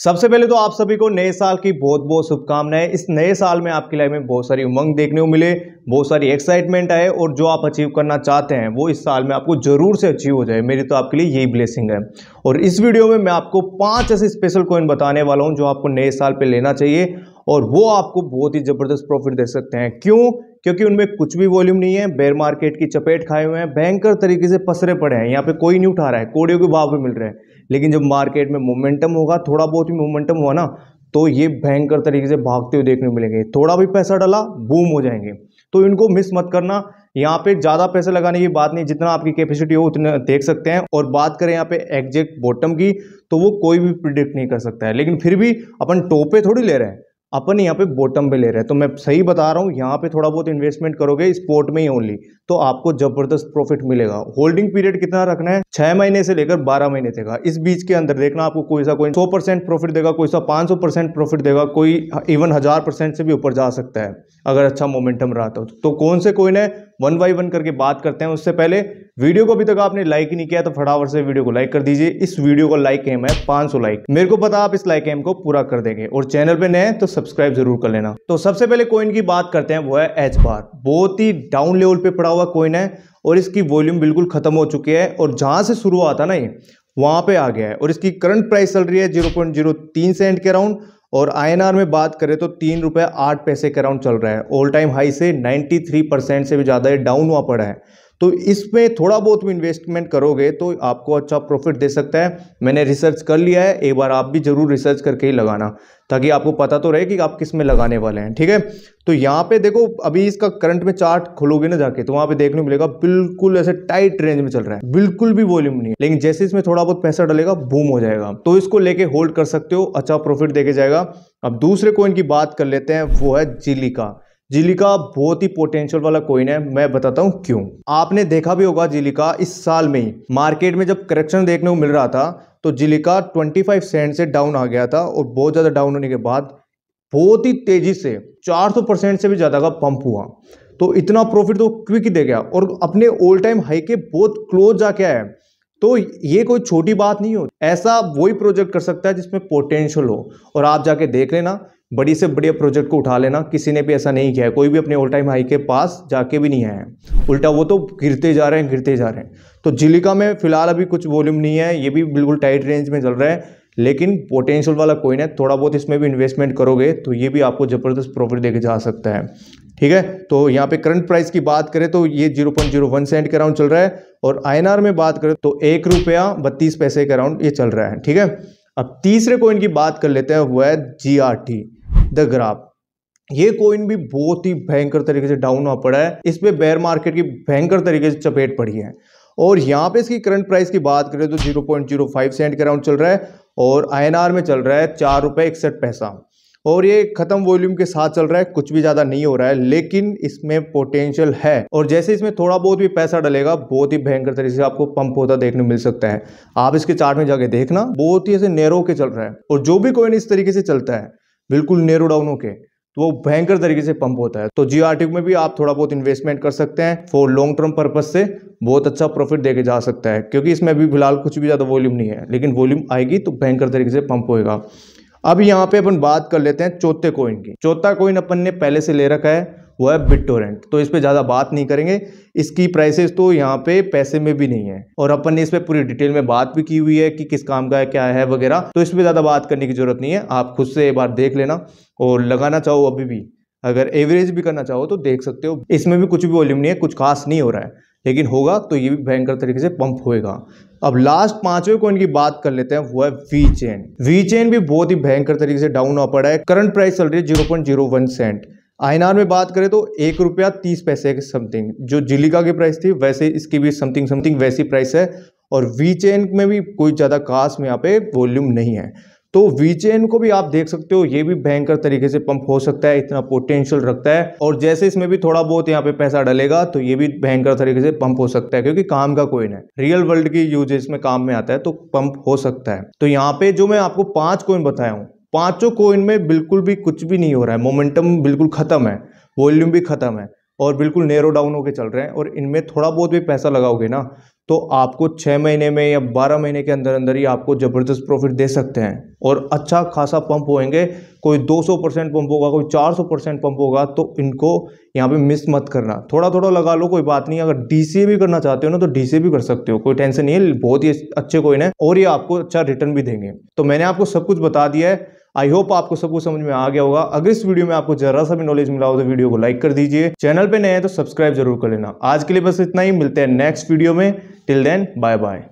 सबसे पहले तो आप सभी को नए साल की बहुत बहुत शुभकामनाएं इस नए साल में आपकी लाइफ में बहुत सारी उमंग देखने को मिले बहुत सारी एक्साइटमेंट आए और जो आप अचीव करना चाहते हैं वो इस साल में आपको जरूर से अचीव हो जाए मेरी तो आपके लिए यही ब्लेसिंग है और इस वीडियो में मैं आपको पांच ऐसे स्पेशल कॉइन बताने वाला हूँ जो आपको नए साल पर लेना चाहिए और वो आपको बहुत ही ज़बरदस्त प्रॉफिट दे सकते हैं क्यों क्योंकि उनमें कुछ भी वॉल्यूम नहीं है बेयर मार्केट की चपेट खाए हुए हैं भयंकर तरीके से पसरे पड़े हैं यहाँ पे कोई नहीं उठा रहा है कोड़ियों के भाव पे मिल रहे हैं लेकिन जब मार्केट में मोमेंटम होगा थोड़ा बहुत भी मोमेंटम हुआ ना तो ये भयंकर तरीके से भागते हुए देखने मिलेंगे थोड़ा भी पैसा डाला बूम हो जाएंगे तो इनको मिस मत करना यहाँ पे ज़्यादा पैसे लगाने की बात नहीं जितना आपकी कैपेसिटी हो उतना देख सकते हैं और बात करें यहाँ पे एग्जैक्ट बॉटम की तो वो कोई भी प्रिडिक्ट नहीं कर सकता है लेकिन फिर भी अपन टोपे थोड़ी ले रहे हैं अपन यहाँ पे बॉटम पे ले रहे हैं तो मैं सही बता रहा हूँ यहाँ पे थोड़ा बहुत इन्वेस्टमेंट करोगे स्पोर्ट में ही ओनली तो आपको जबरदस्त प्रॉफिट मिलेगा होल्डिंग पीरियड कितना रखना है छह महीने से लेकर बारह महीने तक का इस बीच के अंदर देखना आपको कोई सा कोई सौ परसेंट प्रॉफिट देगा कोई सा पांच सौ परसेंट प्रॉफिट देगा कोई इवन हजार परसेंट से भी ऊपर जा सकता है अगर अच्छा मोमेंटम रहा तो, तो कौन से कोइन है वन बाई वन करके बात करते हैं उससे पहले वीडियो को अभी तक आपने लाइक नहीं किया तो फटाफट से वीडियो को लाइक कर दीजिए इस वीडियो का लाइक एम है 500 लाइक मेरे को पता आप इस लाइक एम को पूरा कर देंगे और चैनल पे नए तो सब्सक्राइब जरूर कर लेना तो सबसे पहले कॉइन की बात करते हैं वो है एच बार बहुत ही डाउन लेवल पे पड़ा हुआ कॉइन है और इसकी वॉल्यूम बिल्कुल खत्म हो चुकी है और जहां से शुरू हुआ था ना ये वहां पे आ गया है और इसकी करंट प्राइस चल रही है जीरो सेंट के अराउंड और आईएनआर में बात करें तो तीन रुपये आठ पैसे के अराउंड चल रहा है ऑल टाइम हाई से 93 परसेंट से भी ज़्यादा ये डाउन हुआ पड़ा है तो इसमें थोड़ा बहुत भी इन्वेस्टमेंट करोगे तो आपको अच्छा प्रॉफिट दे सकता है मैंने रिसर्च कर लिया है एक बार आप भी ज़रूर रिसर्च करके ही लगाना ताकि आपको पता तो रहे कि आप किस में लगाने वाले हैं ठीक है तो यहाँ पे देखो अभी इसका करंट में चार्ट खोलोगे ना जाके तो वहाँ पे देखने को मिलेगा बिल्कुल ऐसे टाइट रेंज में चल रहा है बिल्कुल भी वॉल्यूम नहीं है लेकिन जैसे इसमें थोड़ा बहुत पैसा डलेगा बूम हो जाएगा तो इसको लेके होल्ड कर सकते हो अच्छा प्रॉफिट देके जाएगा अब दूसरे कोइन की बात कर लेते हैं वो है जिली का जिलिका बहुत ही पोटेंशियल वाला कोइन है मैं बताता हूँ क्यों आपने देखा भी होगा जिलिका इस साल में ही मार्केट में जब करेक्शन देखने को मिल रहा था तो जिलिका 25 सेंट से डाउन आ गया था और बहुत ज़्यादा डाउन होने के बाद बहुत ही तेज़ी से 400 परसेंट से भी ज़्यादा का पंप हुआ तो इतना प्रॉफिट तो क्विक ही दे गया और अपने ओल्ड टाइम हाई के बहुत क्लोज जाके आया तो ये कोई छोटी बात नहीं हो ऐसा वही प्रोजेक्ट कर सकता है जिसमें पोटेंशियल हो और आप जाके देख लेना बड़ी से बड़े प्रोजेक्ट को उठा लेना किसी ने भी ऐसा नहीं किया है कोई भी अपने ऑल टाइम हाई के पास जाके भी नहीं है उल्टा वो तो गिरते जा रहे हैं गिरते जा रहे हैं तो जिलिका में फिलहाल अभी कुछ वॉल्यूम नहीं है ये भी बिल्कुल टाइट रेंज में चल रहा है लेकिन पोटेंशियल वाला कोई है थोड़ा बहुत इसमें भी इन्वेस्टमेंट करोगे तो ये भी आपको ज़बरदस्त प्रॉफिट देके जा सकता है ठीक है तो यहाँ पे करंट प्राइस की बात करें तो ये 0.01 सेंट के अराउंड चल रहा है और आईएनआर में बात करें तो एक रुपया बत्तीस पैसे के अराउंड ये चल रहा है ठीक है अब तीसरे कोइन की बात कर लेते हैं वह है जी द ग्राफ ये कोइन भी बहुत ही भयंकर तरीके से डाउन हुआ पड़ा है इस पर बेयर मार्केट की भयंकर तरीके से चपेट पड़ी है और यहाँ पे इसकी करंट प्राइस की बात करें तो 0.05 सेंट के अराउंड चल रहा है और आईएनआर में चल रहा है चार रुपये इकसठ पैसा और ये खत्म वॉल्यूम के साथ चल रहा है कुछ भी ज़्यादा नहीं हो रहा है लेकिन इसमें पोटेंशियल है और जैसे इसमें थोड़ा बहुत भी पैसा डलेगा बहुत ही भयंकर तरीके से आपको पंप होता देखने मिल सकता है आप इसके चार्ट में जाके देखना बहुत ही ऐसे नेरो के चल रहा है और जो भी कोइन इस तरीके से चलता है बिल्कुल नेहरू डाउन होके तो वो भयंकर तरीके से पंप होता है तो जियो आर्टिक में भी आप थोड़ा बहुत इन्वेस्टमेंट कर सकते हैं फॉर लॉन्ग टर्म पर्पज से बहुत अच्छा प्रॉफिट देके जा सकता है क्योंकि इसमें अभी फिलहाल कुछ भी ज़्यादा वॉल्यूम नहीं है लेकिन वॉल्यूम आएगी तो भयंकर तरीके से पंप होएगा अब यहाँ पे अपन बात कर लेते हैं चौथे कोइन की चौथा कोइन अपन ने पहले से ले रखा है वो है बिटोरेंट तो इस पर ज़्यादा बात नहीं करेंगे इसकी प्राइसेस तो यहाँ पे पैसे में भी नहीं है और अपन ने इस पर पूरी डिटेल में बात भी की हुई है कि किस काम का है क्या है वगैरह तो इस पर ज़्यादा बात करने की ज़रूरत नहीं है आप खुद से एक बार देख लेना और लगाना चाहो अभी भी अगर एवरेज भी करना चाहो तो देख सकते हो इसमें भी कुछ भी वॉल्यूम नहीं है कुछ खास नहीं हो रहा है लेकिन होगा तो ये भी भयंकर तरीके से पंप होएगा अब लास्ट पांचवें कॉइन की बात कर लेते हैं वो है वी चेन वी चेन भी बहुत ही भयंकर तरीके से डाउन हुआ पड़ा है करंट प्राइस चल रही है zero point zero one cent INR में बात करें तो एक रुपया तीस पैसे के समथिंग जो जिलिका की प्राइस थी वैसे इसकी भी समथिंग समथिंग वैसी प्राइस है और वी चेन में भी कोई ज़्यादा खास में यहाँ पे वॉल्यूम नहीं है तो वी चेन को भी आप देख सकते हो ये भी भयंकर तरीके से पंप हो सकता है इतना पोटेंशियल रखता है और जैसे इसमें भी थोड़ा बहुत यहाँ पे पैसा डलेगा तो ये भी भयंकर तरीके से पंप हो सकता है क्योंकि काम का कोइन है रियल वर्ल्ड की यूज में काम में आता है तो पंप हो सकता है तो यहाँ पे जो मैं आपको पांच कोइन बताया हूँ पांचों कोइन में बिल्कुल भी कुछ भी नहीं हो रहा है मोमेंटम बिल्कुल ख़त्म है वॉल्यूम भी ख़त्म है और बिल्कुल नेरो डाउन होकर चल रहे हैं और इनमें थोड़ा बहुत भी पैसा लगाओगे ना तो आपको छः महीने में या बारह महीने के अंदर अंदर ही आपको ज़बरदस्त प्रॉफिट दे सकते हैं और अच्छा खासा पंप होएंगे कोई 200 परसेंट पंप होगा कोई 400 परसेंट पंप होगा तो इनको यहाँ पे मिस मत करना थोड़ा थोड़ा लगा लो कोई बात नहीं अगर डी भी करना चाहते हो ना तो डी भी कर सकते हो कोई टेंशन नहीं है बहुत ही अच्छे कोइन है और ये आपको अच्छा रिटर्न भी देंगे तो मैंने आपको सब कुछ बता दिया है आई होप आपको सबको समझ में आ गया होगा अगर इस वीडियो में आपको जरा सा भी नॉलेज मिला हो तो वीडियो को लाइक कर दीजिए चैनल पर नए हैं तो सब्सक्राइब जरूर कर लेना आज के लिए बस इतना ही मिलते हैं नेक्स्ट वीडियो में टिल देन बाय बाय